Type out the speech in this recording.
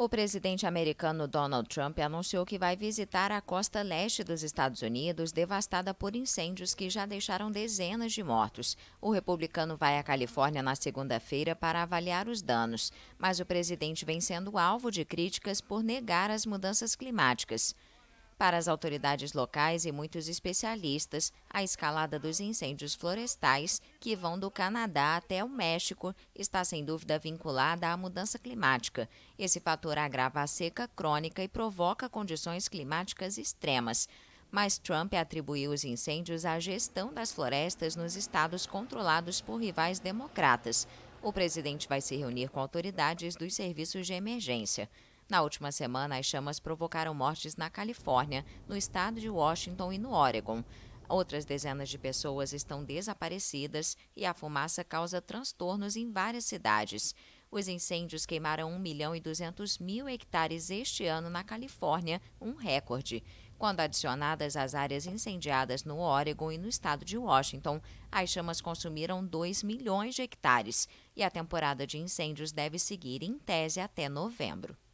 O presidente americano Donald Trump anunciou que vai visitar a costa leste dos Estados Unidos, devastada por incêndios que já deixaram dezenas de mortos. O republicano vai à Califórnia na segunda-feira para avaliar os danos, mas o presidente vem sendo alvo de críticas por negar as mudanças climáticas. Para as autoridades locais e muitos especialistas, a escalada dos incêndios florestais, que vão do Canadá até o México, está sem dúvida vinculada à mudança climática. Esse fator agrava a seca crônica e provoca condições climáticas extremas. Mas Trump atribuiu os incêndios à gestão das florestas nos estados controlados por rivais democratas. O presidente vai se reunir com autoridades dos serviços de emergência. Na última semana, as chamas provocaram mortes na Califórnia, no estado de Washington e no Oregon. Outras dezenas de pessoas estão desaparecidas e a fumaça causa transtornos em várias cidades. Os incêndios queimaram 1 milhão e 200 mil hectares este ano na Califórnia, um recorde. Quando adicionadas às áreas incendiadas no Oregon e no estado de Washington, as chamas consumiram 2 milhões de hectares e a temporada de incêndios deve seguir em tese até novembro.